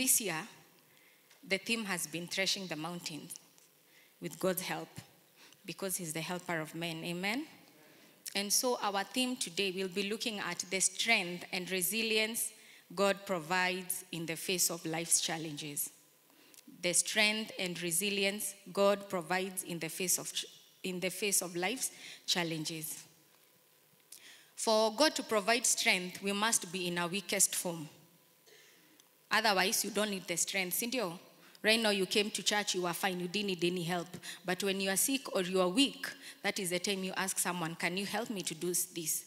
This year, the theme has been Threshing the Mountains with God's help because He's the helper of men. Amen? And so, our theme today will be looking at the strength and resilience God provides in the face of life's challenges. The strength and resilience God provides in the face of, in the face of life's challenges. For God to provide strength, we must be in our weakest form. Otherwise, you don't need the strength, Sindio. Right now, you came to church, you were fine, you didn't need any help. But when you are sick or you are weak, that is the time you ask someone, Can you help me to do this?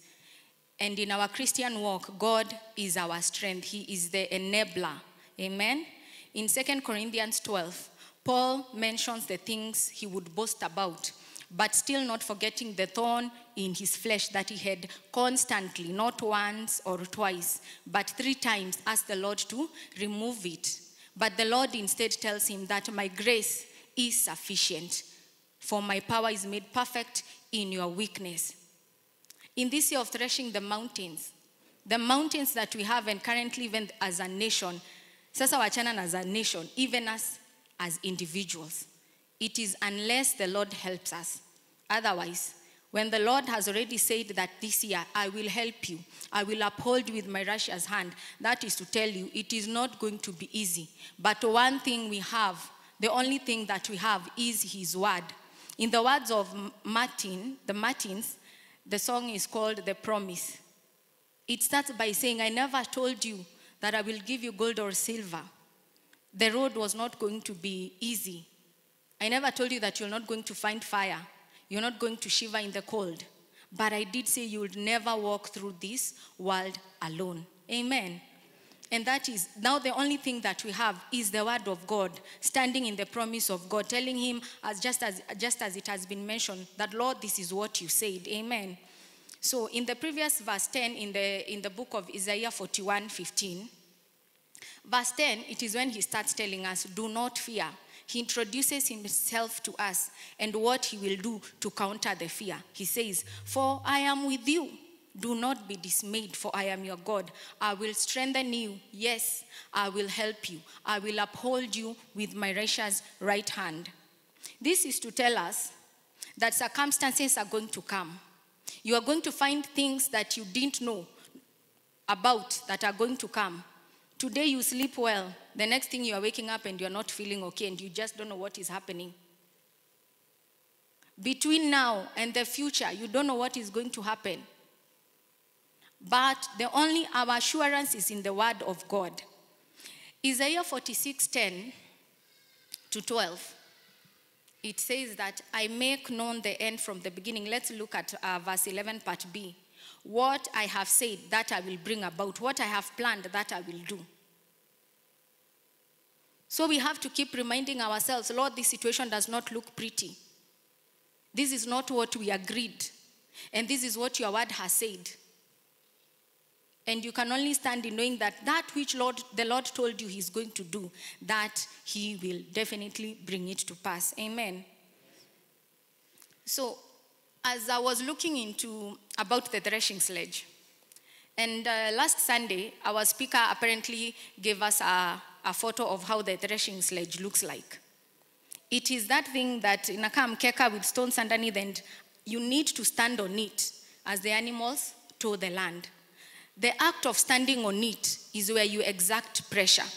And in our Christian walk, God is our strength, He is the enabler. Amen. In 2 Corinthians 12, Paul mentions the things he would boast about but still not forgetting the thorn in his flesh that he had constantly, not once or twice, but three times, asked the Lord to remove it. But the Lord instead tells him that my grace is sufficient, for my power is made perfect in your weakness. In this year of threshing the mountains, the mountains that we have and currently even as a nation, sasa wachana as a nation, even us as individuals, it is unless the Lord helps us Otherwise, when the Lord has already said that this year, I will help you, I will uphold you with my righteous hand, that is to tell you it is not going to be easy. But one thing we have, the only thing that we have is his word. In the words of Martin, the Martins, the song is called The Promise. It starts by saying, I never told you that I will give you gold or silver. The road was not going to be easy. I never told you that you're not going to find fire. You're not going to shiver in the cold. But I did say you will never walk through this world alone. Amen. And that is now the only thing that we have is the word of God, standing in the promise of God, telling him, as just as just as it has been mentioned, that Lord, this is what you said. Amen. So in the previous verse 10 in the in the book of Isaiah 41, 15, verse 10, it is when he starts telling us, do not fear. He introduces himself to us and what he will do to counter the fear. He says, For I am with you. Do not be dismayed, for I am your God. I will strengthen you. Yes, I will help you. I will uphold you with my righteous right hand. This is to tell us that circumstances are going to come. You are going to find things that you didn't know about that are going to come. Today you sleep well. The next thing you are waking up and you're not feeling okay and you just don't know what is happening. Between now and the future, you don't know what is going to happen. But the only our assurance is in the word of God. Isaiah 46:10 to 12. It says that I make known the end from the beginning. Let's look at uh, verse 11, part B. What I have said, that I will bring about. What I have planned, that I will do. So we have to keep reminding ourselves, Lord, this situation does not look pretty. This is not what we agreed. And this is what your word has said. And you can only stand in knowing that that which Lord, the Lord told you he's going to do, that he will definitely bring it to pass. Amen. So as I was looking into about the threshing sledge. And uh, last Sunday, our speaker apparently gave us a, a photo of how the threshing sledge looks like. It is that thing that inaka keka with stones underneath and you need to stand on it as the animals tow the land. The act of standing on it is where you exact pressure.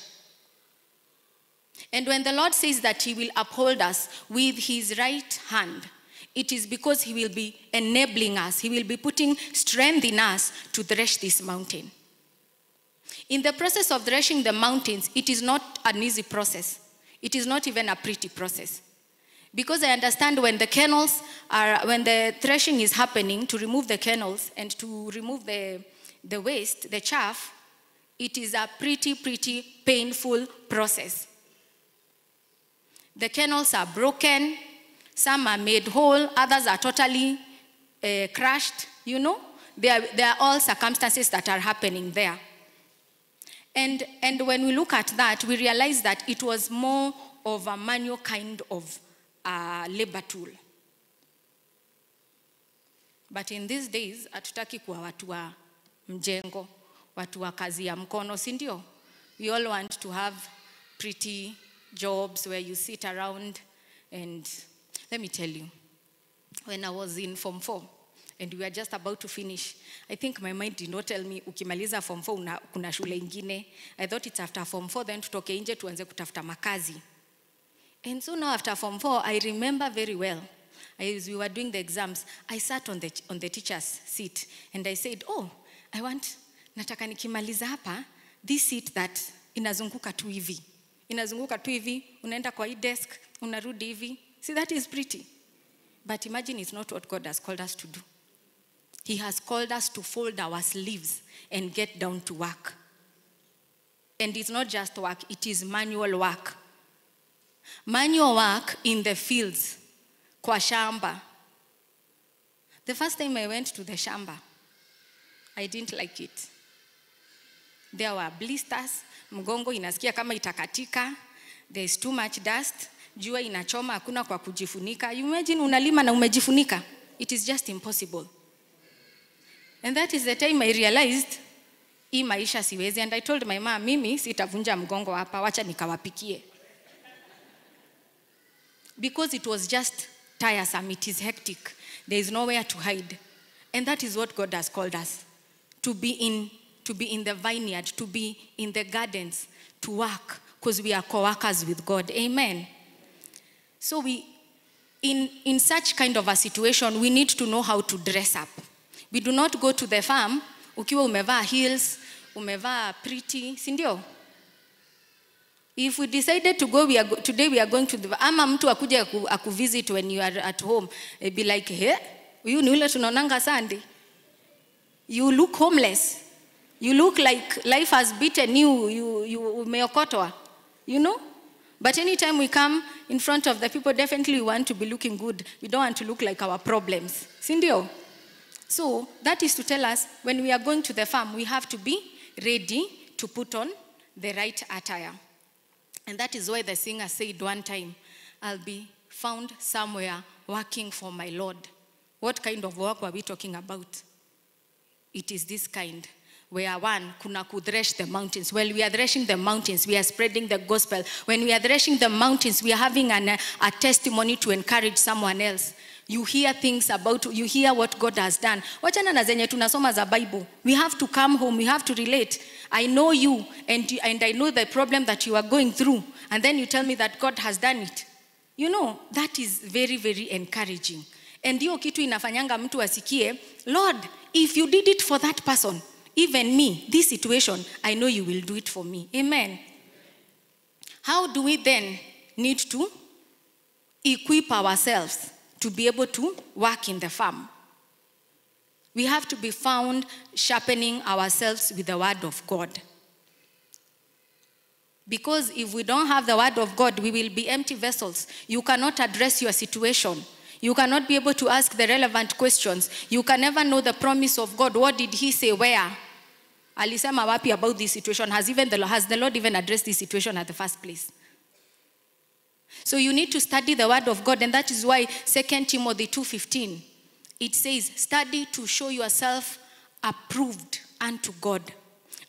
And when the Lord says that he will uphold us with his right hand, it is because He will be enabling us, He will be putting strength in us to thresh this mountain. In the process of threshing the mountains, it is not an easy process. It is not even a pretty process. Because I understand when the kernels are, when the threshing is happening, to remove the kernels and to remove the, the waste, the chaff, it is a pretty, pretty painful process. The kernels are broken, some are made whole, others are totally uh, crushed, you know. there are, are all circumstances that are happening there. And, and when we look at that, we realize that it was more of a manual kind of uh, labor tool. But in these days, hatutaki kuwa watu wa mjengo, watu wa kazi ya mkono, We all want to have pretty jobs where you sit around and Let me tell you, when I was in Form 4, and we were just about to finish. I think my mind did not tell me ukimaliza form 4 una, kuna shule ingine. I thought it's after form 4 then tutoke nje tuanze kutafuta makazi. And so now after form 4 I remember very well as we were doing the exams I sat on the on the teacher's seat and I said, "Oh, I want nataka nikimaliza hapa this seat that inazunguka tu hivi. Inazunguka tu hivi, unaenda kwa hii desk, unarudi hivi, See, that is pretty. But imagine it's not what God has called us to do. He has called us to fold our sleeves and get down to work. And it's not just work, it is manual work. Manual work in the fields, kwa shamba. The first time I went to the shamba, I didn't like it. There were blisters, mgongo inaskia kama itakatika, there is too much dust. jua inachoma, hakuna kwa kujifunika. You imagine unalima na umejifunika, it is just impossible. And that is the time I realized hii maisha siwezi, and I told my mom, mimi sitavunja mgongo hapa, wacha nikawapikie because it was just tiresome, it is hectic, there is nowhere to hide. And that is what God has called us to be in, to be in the vineyard, to be in the gardens, to work, because we are co workers with God. Amen. So we, in, in such kind of a situation, we need to know how to dress up. We do not go to the farm ukiwa umevaa heels, umevaa pretty, sindio If we decided to go, we are go, today we are going to the, ama mtu akuja aku, visit when you are at home, eh, be like, hey, Uyu ni ule tunaonanga sandi? You look homeless. You look like life has beaten you, you, you umeokotwa. You know? But anytime we come in front of the people, definitely we want to be looking good. We don't want to look like our problems. Sindio? So that is to tell us when we are going to the farm, we have to be ready to put on the right attire. And that is why the singer said one time, I'll be found somewhere working for my Lord. What kind of work were we talking about? It is this kind where one, kuna thresh the mountains. Well, we are threshing the mountains. We are spreading the gospel. When we are threshing the mountains, we are having an, a testimony to encourage someone else. You hear things about, you hear what God has done. Wachana na zenye tunasoma za Bible. We have to come home. We have to relate. I know you and, and I know the problem that you are going through. And then you tell me that God has done it. You know, that is very, very encouraging. And hiyo kitu inafanyanga mtu asikie, Lord, if you did it for that person, even me, this situation, I know you will do it for me. Amen. How do we then need to equip ourselves to be able to work in the farm? We have to be found sharpening ourselves with the word of God. Because if we don't have the word of God, we will be empty vessels. You cannot address your situation. You cannot be able to ask the relevant questions. You can never know the promise of God. What did he say? Where? alisema wapi about this situation has even the, has the lord even addressed this situation at the first place so you need to study the word of god and that is why 2 timothy 2.15 it says study to show yourself approved unto god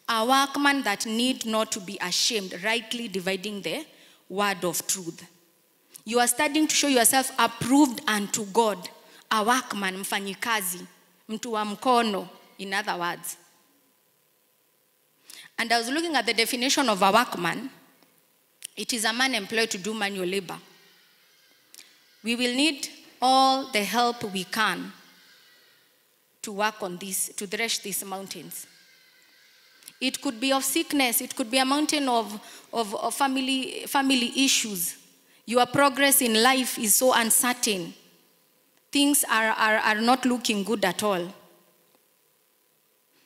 a workman that need not to be ashamed rightly dividing the word of truth you are studying to show yourself approved unto god a workman mfanyikazi mtu wa mkono in other words and I was looking at the definition of a workman. It is a man employed to do manual labor. We will need all the help we can to work on this, to thresh these mountains. It could be of sickness, it could be a mountain of, of, of family, family issues. Your progress in life is so uncertain. Things are, are, are not looking good at all.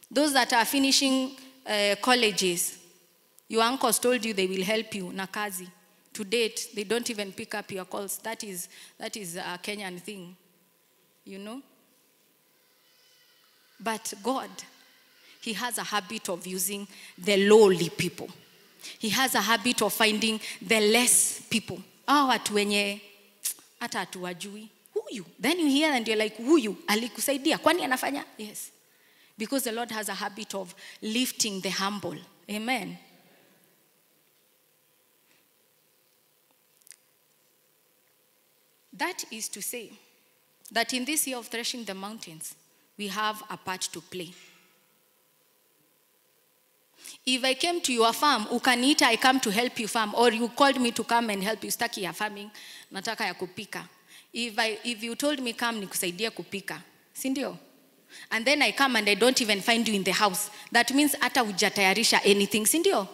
Those that are finishing uh, colleges. Your uncles told you they will help you, Nakazi. To date, they don't even pick up your calls. That is, that is a Kenyan thing, you know? But God, He has a habit of using the lowly people. He has a habit of finding the less people. Oh, watu ata hata Who you? Then you hear and you're like, who you? Ali kusaidia? Kwani anafanya? Yes because the Lord has a habit of lifting the humble. Amen. That is to say that in this year of threshing the mountains, we have a part to play. If I came to your farm, Ukanita, I come to help you farm, or you called me to come and help you, start your farming, nataka ya kupika. If, I, if you told me come nikusaidie kupika, Sindio and then I come and I don't even find you in the house, that means hata hujatayarisha anything, Sindio.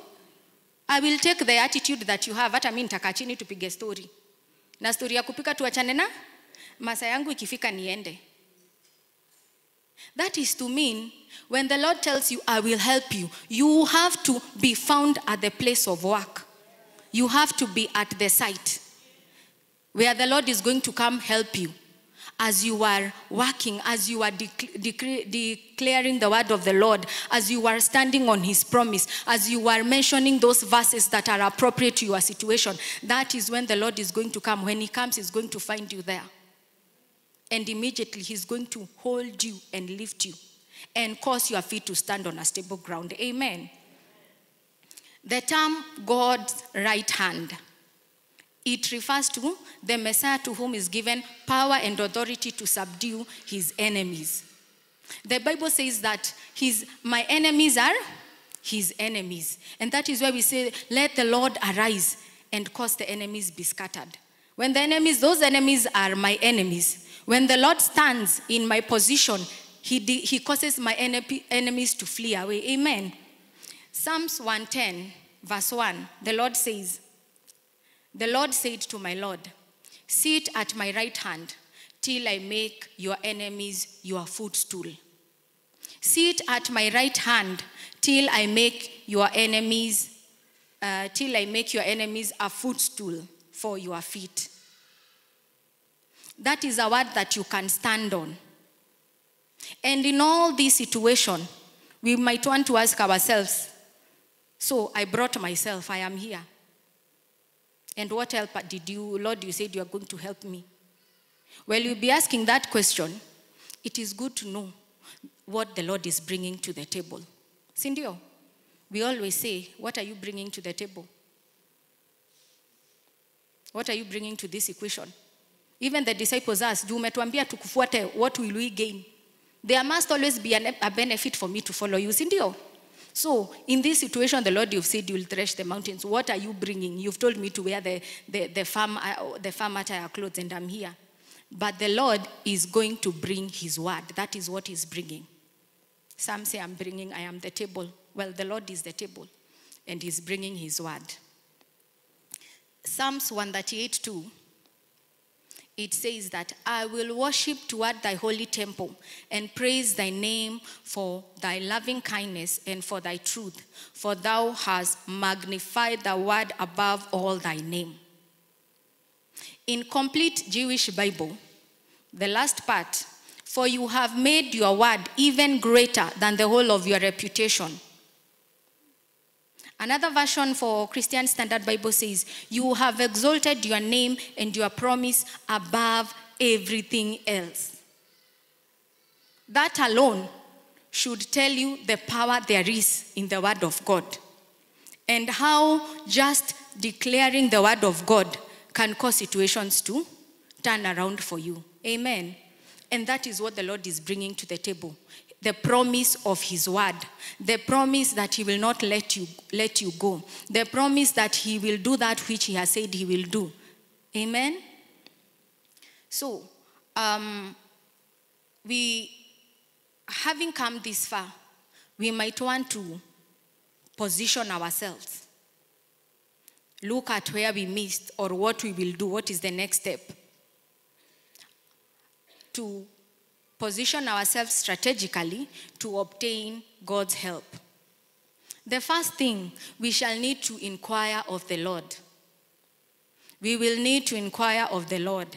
I will take the attitude that you have, hata mi nitakaa chini tupige story. Na story ya kupika tuachane na masa yangu ikifika niende. That is to mean when the Lord tells you, I will help you, you have to be found at the place of work. You have to be at the site where the Lord is going to come help you as you are working, as you are declaring the word of the Lord, as you are standing on his promise, as you are mentioning those verses that are appropriate to your situation, that is when the Lord is going to come. When he comes, he's going to find you there. And immediately he's going to hold you and lift you and cause your feet to stand on a stable ground. Amen. The term God's right hand it refers to the Messiah to whom is given power and authority to subdue his enemies. The Bible says that his, my enemies are his enemies. And that is where we say, let the Lord arise and cause the enemies be scattered. When the enemies, those enemies are my enemies. When the Lord stands in my position, he, he causes my enemies to flee away. Amen. Psalms 110, verse 1, the Lord says, the Lord said to my Lord, Sit at my right hand till I make your enemies your footstool. Sit at my right hand till I make your enemies, uh, till I make your enemies a footstool for your feet. That is a word that you can stand on. And in all this situation, we might want to ask ourselves, so I brought myself, I am here. And what help did you, Lord, you said you are going to help me? Well, you'll be asking that question. It is good to know what the Lord is bringing to the table. Sindio, we always say, What are you bringing to the table? What are you bringing to this equation? Even the disciples asked, what will we gain? There must always be a benefit for me to follow you, sindio? So in this situation, the Lord, you've said you'll thresh the mountains. What are you bringing? You've told me to wear the, the, the, farm, uh, the farm attire clothes and I'm here. But the Lord is going to bring his word. That is what he's bringing. Some say, I'm bringing, I am the table. Well, the Lord is the table and he's bringing his word. Psalms 138 2 it says that I will worship toward thy holy temple and praise thy name for thy loving kindness and for thy truth, for thou hast magnified the word above all thy name. In complete Jewish Bible, the last part, for you have made your word even greater than the whole of your reputation Another version for Christian Standard Bible says, You have exalted your name and your promise above everything else. That alone should tell you the power there is in the Word of God and how just declaring the Word of God can cause situations to turn around for you. Amen. And that is what the Lord is bringing to the table the promise of his word, the promise that he will not let you, let you go, the promise that he will do that which he has said he will do. Amen? So, um, we, having come this far, we might want to position ourselves. Look at where we missed or what we will do, what is the next step. To position ourselves strategically to obtain God's help. The first thing we shall need to inquire of the Lord. We will need to inquire of the Lord.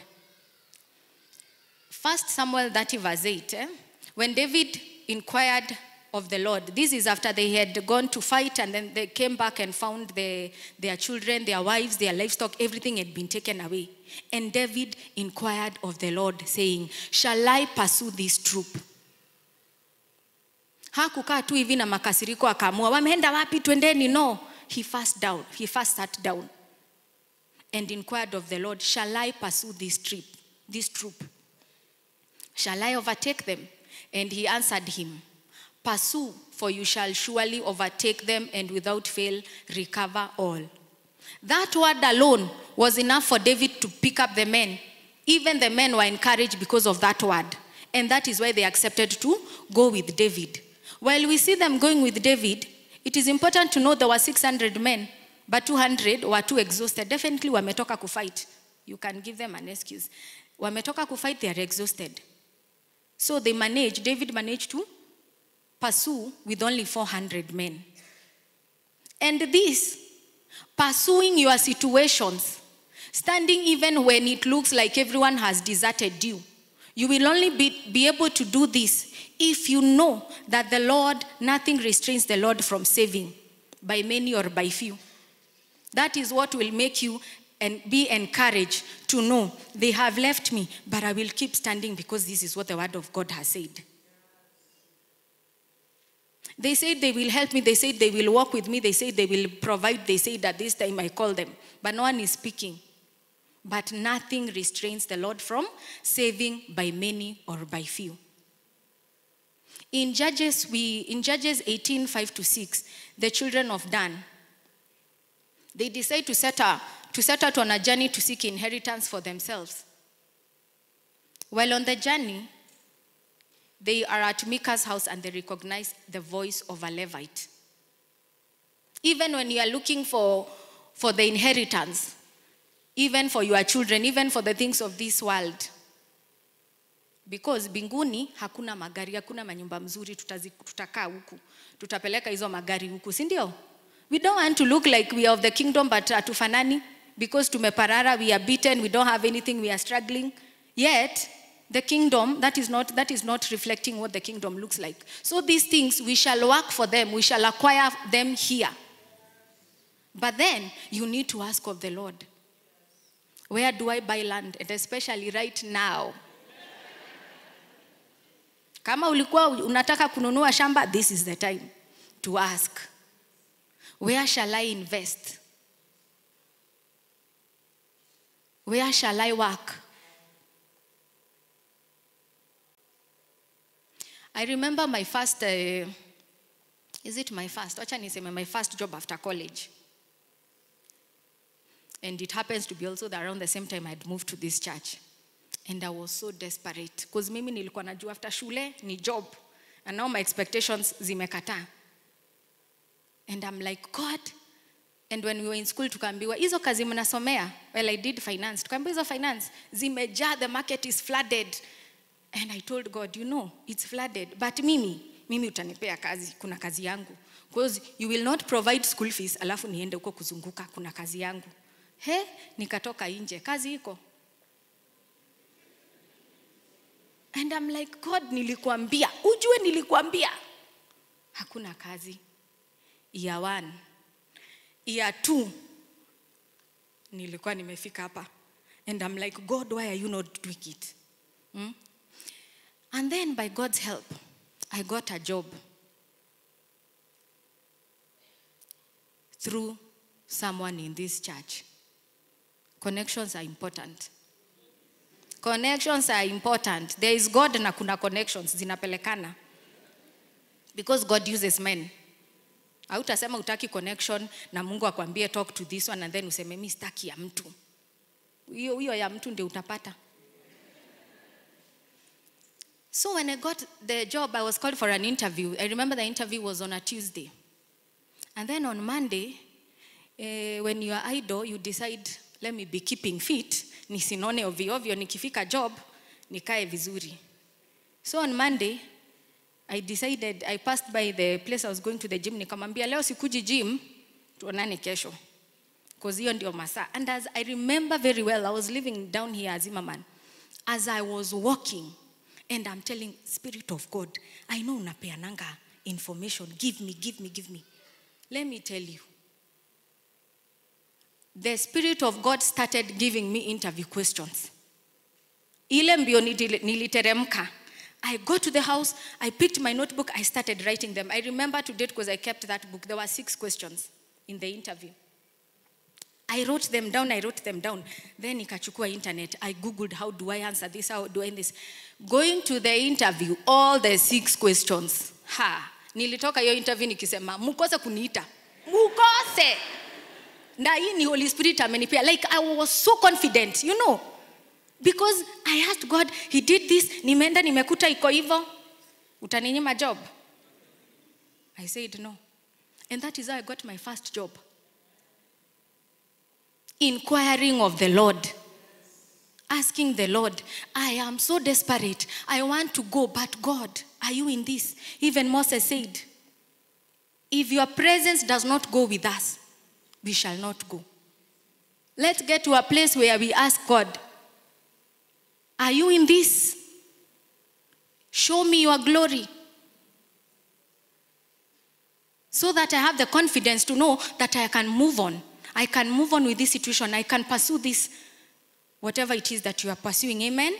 First Samuel 30 verse 8, eh? when David inquired of the Lord, this is after they had gone to fight and then they came back and found the, their children, their wives, their livestock, everything had been taken away. And David inquired of the Lord, saying, Shall I pursue this troop? Hakukaa tu hivi na makasiriko akaamua, wameenda wapi, twendeni. No, he first down, he first sat down and inquired of the Lord, Shall I pursue this trip, this troop? Shall I overtake them? And he answered him, Pursue, for you shall surely overtake them and without fail recover all. That word alone was enough for David to pick up the men. Even the men were encouraged because of that word. And that is why they accepted to go with David. While we see them going with David, it is important to know there were 600 men, but 200 were too exhausted. Definitely metoka ku fight. You can give them an excuse. metoka ku fight? they are exhausted. So they managed, David managed to pursue with only 400 men. And this pursuing your situations, standing even when it looks like everyone has deserted you. You will only be, be able to do this if you know that the Lord, nothing restrains the Lord from saving, by many or by few. That is what will make you and be encouraged to know they have left me, but I will keep standing because this is what the word of God has said. They said they will help me. They said they will work with me. They said they will provide. They said that this time I call them. But no one is speaking. But nothing restrains the Lord from saving by many or by few. In Judges, we, in Judges 18, 5 to 6, the children of Dan, they decide to set, out, to set out on a journey to seek inheritance for themselves. While on the journey, They are at Mika's house and they recognize the voice of a Levite. Even when you are looking for, for the inheritance, even for your children, even for the things of this world. Because binguni hakuna magari, hakuna manyumba mzuri, tutazi, tutakaa huku, tutapeleka hizo magari huku, si ndio? We don't want to look like we are of the kingdom, but atufanani because tumeparara, we are beaten, we don't have anything, we are struggling. Yet, the kingdom that is not that is not reflecting what the kingdom looks like so these things we shall work for them we shall acquire them here but then you need to ask of the lord where do i buy land and especially right now kama ulikuwa unataka kununua shamba this is the time to ask where shall i invest where shall i work I remember my first, uh, is it my first? Wacha niseme, my first job after college. And it happens to be also around the same time I'd moved to this church. And I was so desperate. Because mimi nilikuwa na after shule ni job. And now my expectations zimekata. And I'm like, God. And when we were in school tukaambiwa, izo kazi mnasomea? Well, I did finance. Tukaambiwa hizo finance zimeja the market is flooded. And I told God, you know, it's flooded. But mimi, mimi utanipea kazi, kuna kazi yangu. Because you will not provide school fees, alafu niende huko kuzunguka, kuna kazi yangu. He, nikatoka nje, kazi iko. And I'm like, God, nilikuambia, ujue nilikuambia. Hakuna kazi. Year one, year two, nilikuwa nimefika hapa. And I'm like, God, why are you not doing it? Hmm? And then, by God's help, I got a job through someone in this church. Connections are important. Connections are important. There is God na kuna connections zinapelekana. Because God uses men. Hautasema utaki connection na Mungu akwambie talk to this one and then useme mimi sitaki ya mtu. Hiyo hiyo ya mtu ndio utapata. So when I got the job, I was called for an interview. I remember the interview was on a Tuesday. And then on Monday, eh, when you are idle, you decide, let me be keeping fit. Nisinone ovyo ovyo, nikifika job, nikae vizuri. So on Monday, I decided, I passed by the place I was going to the gym, nikamwambia leo sikuji gym, tuonane kesho. Because And as I remember very well, I was living down here as Imaman. As I was walking, and I'm telling Spirit of God, I know unapeananga information. Give me, give me, give me. Let me tell you. The Spirit of God started giving me interview questions. Ile mbio niliteremka. I go to the house, I picked my notebook, I started writing them. I remember to date because I kept that book. There were six questions in the interview. I wrote them down, I wrote them down. Then ikachukua internet. I googled how do I answer this, how do I this. Going to the interview, all the six questions. Ha, nilitoka hiyo interview nikisema, mukose kuniita. Mukose! Na hii ni Holy Spirit amenipia. Like I was so confident, you know. Because I asked God, he did this, nimeenda nimekuta iko hivyo. Utaninyima job? I said no. And that is how I got my first job. inquiring of the Lord. Asking the Lord, I am so desperate. I want to go, but God, are you in this? Even Moses said, If your presence does not go with us, we shall not go. Let's get to a place where we ask God, Are you in this? Show me your glory. So that I have the confidence to know that I can move on. I can move on with this situation. I can pursue this, whatever it is that you are pursuing. Amen?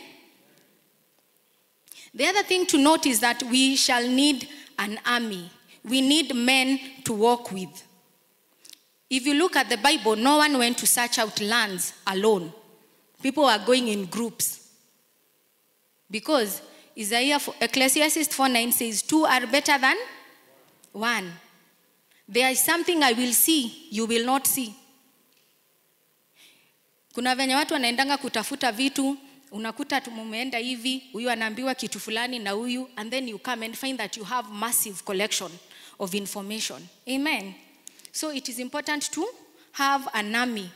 The other thing to note is that we shall need an army. We need men to walk with. If you look at the Bible, no one went to search out lands alone. People were going in groups. Because Isaiah, Ecclesiastes 4.9 says, two are better than one. There is something I will see, you will not see. Kuna venye watu wanaendanga kutafuta vitu, unakuta mumeenda hivi, huyu anaambiwa kitu fulani na huyu, and then you come and find that you have massive collection of information. Amen. So it is important to have an army,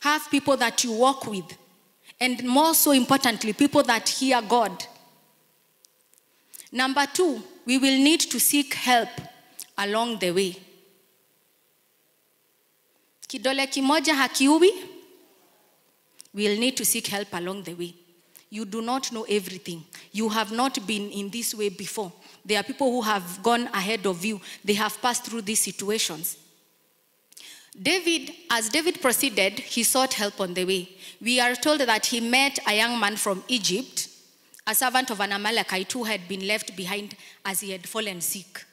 have people that you work with, and more so importantly, people that hear God. Number two, we will need to seek help along the way. Kidole kimoja hakiuwi We'll need to seek help along the way. You do not know everything. You have not been in this way before. There are people who have gone ahead of you, they have passed through these situations. David, as David proceeded, he sought help on the way. We are told that he met a young man from Egypt, a servant of an Amalekite who had been left behind as he had fallen sick.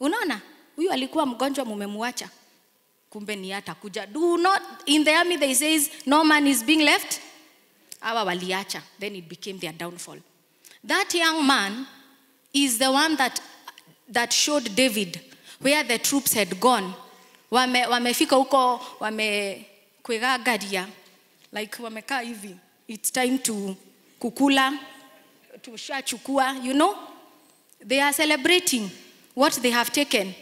Unaona, huyu alikuwa mgonjwa mumemwacha. kumbe ni atakuja do not in the army they says no man is being left hawa waliacha then it became their downfall that young man is the one that, that showed david where the troops had gone wame wamefika huko wamekwega like wamekaa hivi it's time to kukula tushachukua you know they are celebrating what they have taken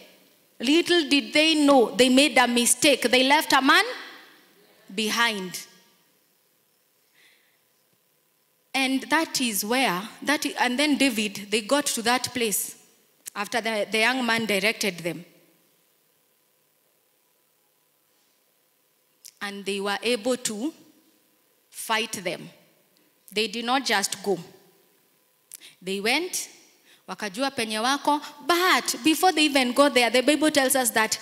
Little did they know they made a mistake. They left a man behind. And that is where, that, and then David, they got to that place after the, the young man directed them. And they were able to fight them. They did not just go, they went wakajua penye wako but before they even go there the bible tells us that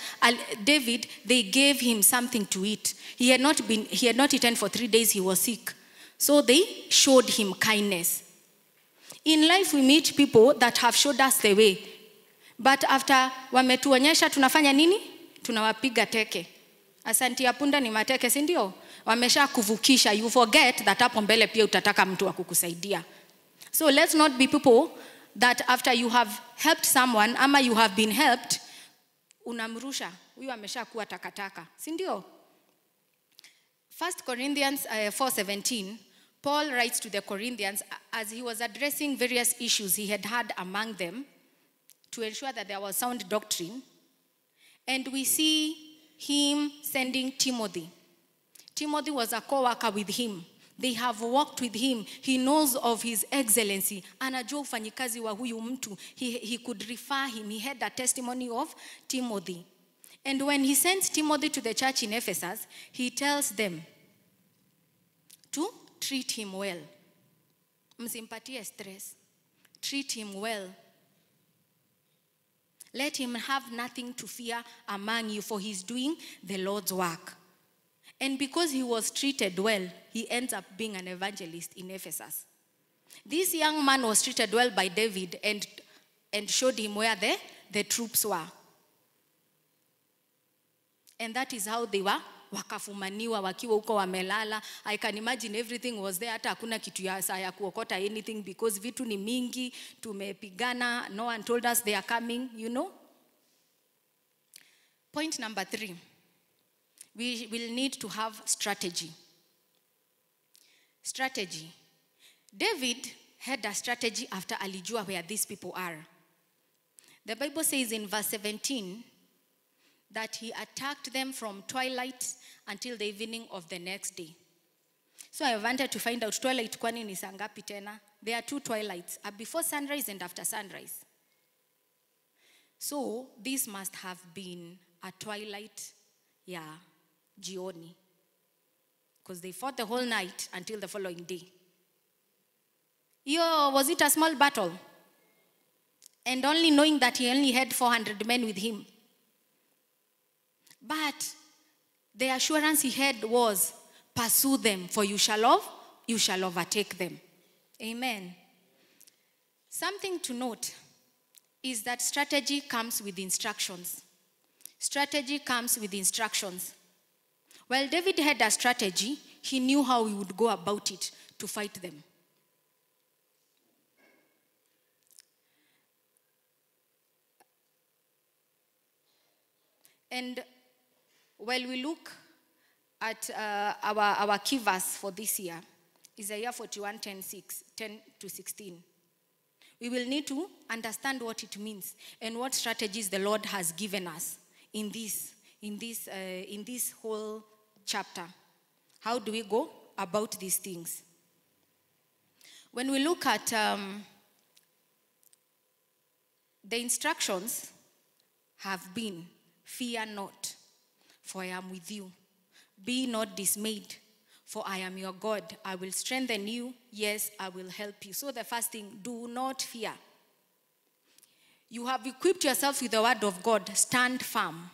david they gave him something to eat he had not been he had not eaten for three days he was sick so they showed him kindness in life we meet people that have showed us the way but after wametuonyesha tunafanya nini tunawapiga teke asanti ya punda ni mateke si ndio wamesha kuvukisha you forget that hapo mbele pia utataka mtu wa kukusaidia so let's not be people that after you have helped someone ama you have been helped unamrusha huyu ameshakuwa takataka si ndio 1 corinthians uh, 417 paul writes to the corinthians uh, as he was addressing various issues he had had among them to ensure that there was sound doctrine and we see him sending timothy timothy was a co-worker with him they have walked with him he knows of his excellency anajua ufanyikazi wa huyu mtu he, he could refer him he had the testimony of timothy and when he sends timothy to the church in ephesus he tells them to treat him well msimpatie stress treat him well let him have nothing to fear among you for he's doing the lord's work and because he was treated well, he ends up being an evangelist in Ephesus. This young man was treated well by David and, and showed him where the, the troops were. And that is how they were wakafumaniwa wakiwa huko wamelala i can imagine everything was there hata hakuna kitu ya saa ya kuokota anything because vitu ni mingi tumepigana no one told us they are coming you know point number three we will need to have strategy. Strategy. David had a strategy after alijua where these people are. The Bible says in verse 17 that he attacked them from twilight until the evening of the next day. So I wanted to find out twilight kwani ni saa tena? There are two twilights, a before sunrise and after sunrise. So this must have been a twilight yeah jioni because they fought the whole night until the following day. Yo, was it a small battle? And only knowing that he only had 400 men with him. But the assurance he had was, pursue them, for you shall, love, you shall overtake them. Amen. Something to note is that strategy comes with instructions. Strategy comes with instructions. While David had a strategy, he knew how he would go about it to fight them. And while we look at uh, our, our key verse for this year, Isaiah 41, 10, 6, 10 to 16. We will need to understand what it means and what strategies the Lord has given us in this, in this, uh, in this whole chapter. How do we go about these things? When we look at um, the instructions, have been fear not, for I am with you. Be not dismayed, for I am your God. I will strengthen you. Yes, I will help you. So, the first thing, do not fear. You have equipped yourself with the word of God. Stand firm.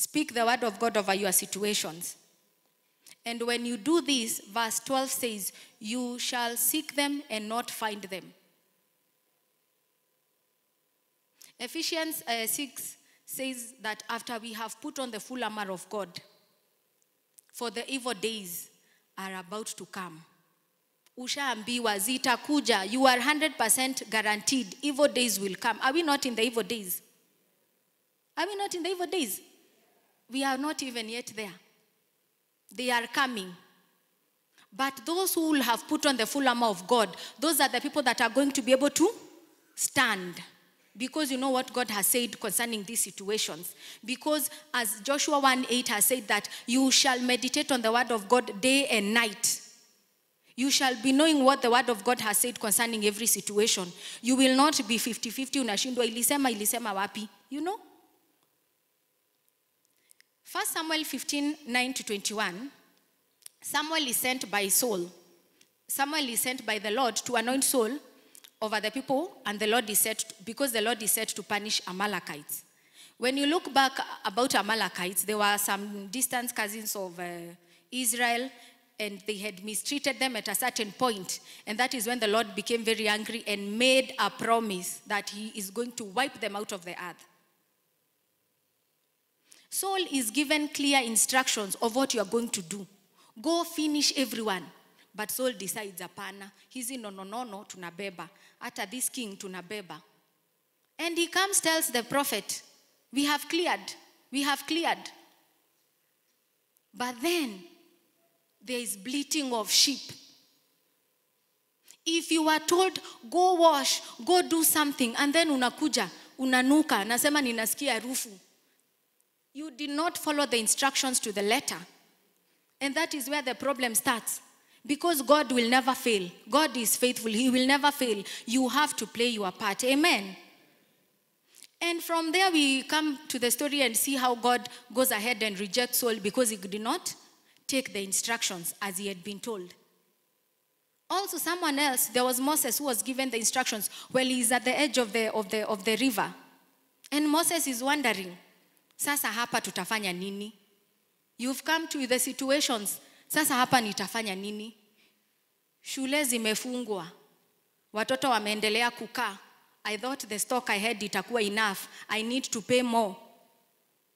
Speak the word of God over your situations. And when you do this, verse 12 says, You shall seek them and not find them. Ephesians uh, 6 says that after we have put on the full armor of God, for the evil days are about to come. Ushaambiwa kuja, You are 100% guaranteed evil days will come. Are we not in the evil days? Are we not in the evil days? we are not even yet there. They are coming. But those who will have put on the full armor of God, those are the people that are going to be able to stand. Because you know what God has said concerning these situations. Because as Joshua 1 8 has said, that you shall meditate on the word of God day and night. You shall be knowing what the word of God has said concerning every situation. You will not be 50 50 unashindwa ilisema ilisema wapi. You know? 1 Samuel 15, 9 to 21, Samuel is sent by Saul. Samuel is sent by the Lord to anoint Saul over the people, and the Lord is said, because the Lord is said to punish Amalekites. When you look back about Amalekites, there were some distant cousins of uh, Israel, and they had mistreated them at a certain point. And that is when the Lord became very angry and made a promise that he is going to wipe them out of the earth. Saul is given clear instructions of what you are going to do. Go finish everyone. But Saul decides apana hizi nononono tunabeba, hata this king tunabeba. And he comes tells the prophet, we have cleared, we have cleared. But then there is bleating of sheep. If you are told go wash, go do something and then unakuja, unanuka, nasema ninasikia rufu You did not follow the instructions to the letter. And that is where the problem starts. Because God will never fail. God is faithful. He will never fail. You have to play your part. Amen. And from there, we come to the story and see how God goes ahead and rejects Saul because he did not take the instructions as he had been told. Also, someone else, there was Moses who was given the instructions while well, he's at the edge of the, of, the, of the river. And Moses is wondering, sasa hapa tutafanya nini you've come to the situations sasa hapa nitafanya nini shule zimefungwa watoto wameendelea kukaa i thought the stock i had itakuwa enough i need to pay more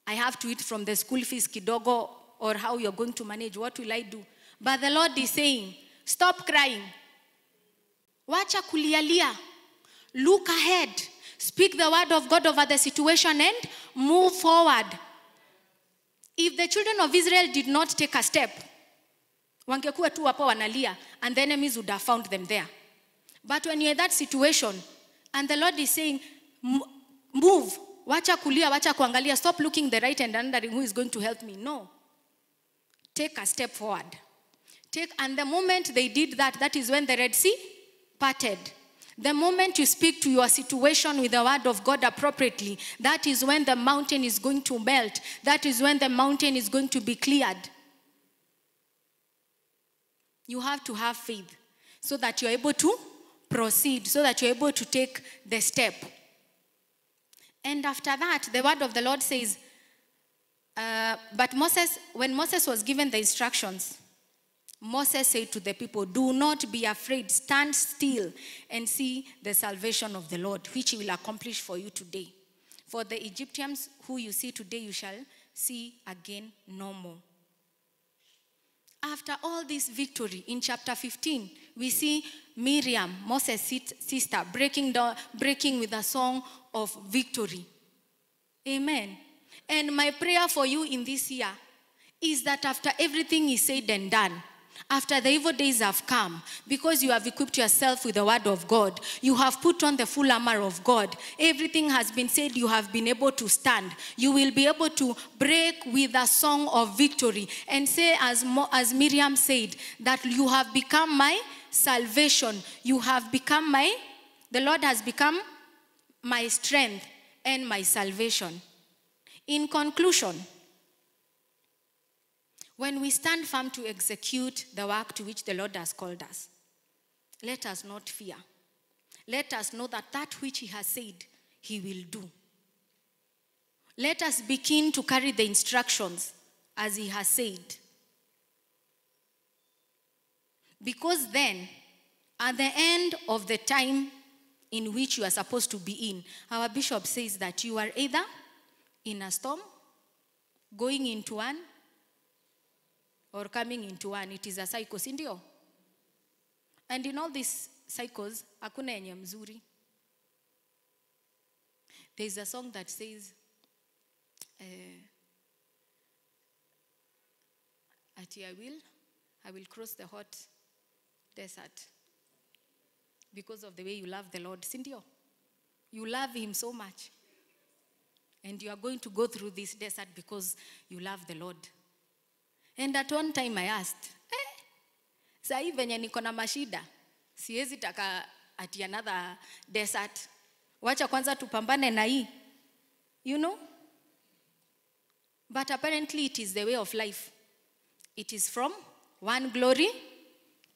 i have to eat from the school fees kidogo or how you're going to manage what will i do but the lord is saying stop crying wacha kulialia look ahead Speak the word of God over the situation and move forward. If the children of Israel did not take a step, wangekuwa tu wapo wanalia and the enemies would have found them there. But when you're in that situation and the Lord is saying, move, wacha kulia, wacha kuangalia, stop looking the right and wondering who is going to help me. No. Take a step forward. Take, and the moment they did that, that is when the Red Sea parted. The moment you speak to your situation with the word of God appropriately, that is when the mountain is going to melt. That is when the mountain is going to be cleared. You have to have faith so that you're able to proceed, so that you're able to take the step. And after that, the word of the Lord says, uh, But Moses, when Moses was given the instructions, Moses said to the people, Do not be afraid, stand still and see the salvation of the Lord, which he will accomplish for you today. For the Egyptians who you see today, you shall see again no more. After all this victory in chapter 15, we see Miriam, Moses' sister, breaking, down, breaking with a song of victory. Amen. And my prayer for you in this year is that after everything is said and done, after the evil days have come, because you have equipped yourself with the word of God, you have put on the full armor of God. Everything has been said, you have been able to stand. You will be able to break with a song of victory and say, as, Mo, as Miriam said, that you have become my salvation. You have become my, the Lord has become my strength and my salvation. In conclusion, when we stand firm to execute the work to which the Lord has called us, let us not fear. Let us know that that which He has said, He will do. Let us begin to carry the instructions as He has said. Because then, at the end of the time in which you are supposed to be in, our bishop says that you are either in a storm, going into one, or coming into one it is a cycle si and in all these cycles hakuna yenye mzuri there is a song that says uh, ati i will i will cross the hot desert because of the way you love the lord si you love him so much and you are going to go through this desert because you love the lord And at one time I asked, eh, saa hii venye niko na mashida siwezi taka ati another desert. Wacha kwanza tupambane na hii. You know? But apparently it is the way of life. It is from one glory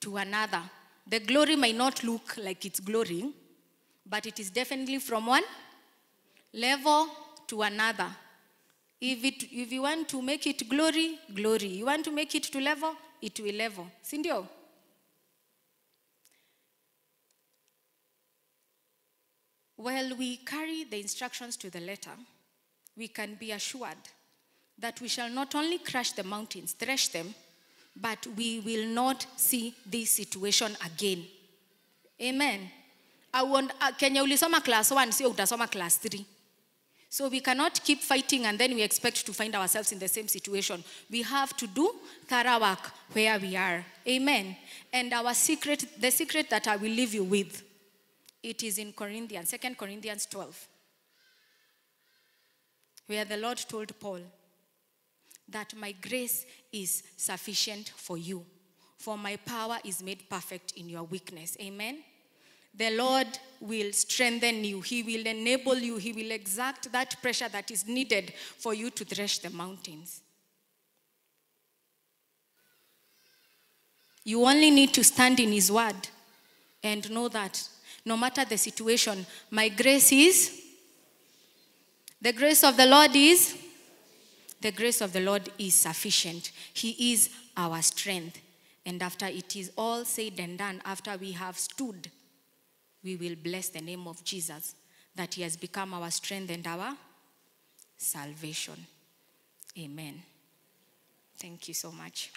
to another. The glory may not look like it's glory, but it is definitely from one level to another. If, it, if you want to make it glory, glory. You want to make it to level, it will level. Sindio? While we carry the instructions to the letter, we can be assured that we shall not only crush the mountains, thresh them, but we will not see this situation again. Amen. I want uh, Kenya ulisoma class 1 sio utasoma class 3. So we cannot keep fighting and then we expect to find ourselves in the same situation. We have to do thorough work where we are. Amen. And our secret, the secret that I will leave you with, it is in Corinthians, 2 Corinthians 12, where the Lord told Paul that my grace is sufficient for you, for my power is made perfect in your weakness. Amen the Lord will strengthen you. He will enable you. He will exact that pressure that is needed for you to thresh the mountains. You only need to stand in His word and know that no matter the situation, my grace is, the grace of the Lord is, the grace of the Lord is sufficient. He is our strength. And after it is all said and done, after we have stood we will bless the name of Jesus, that he has become our strength and our salvation. Amen. Thank you so much.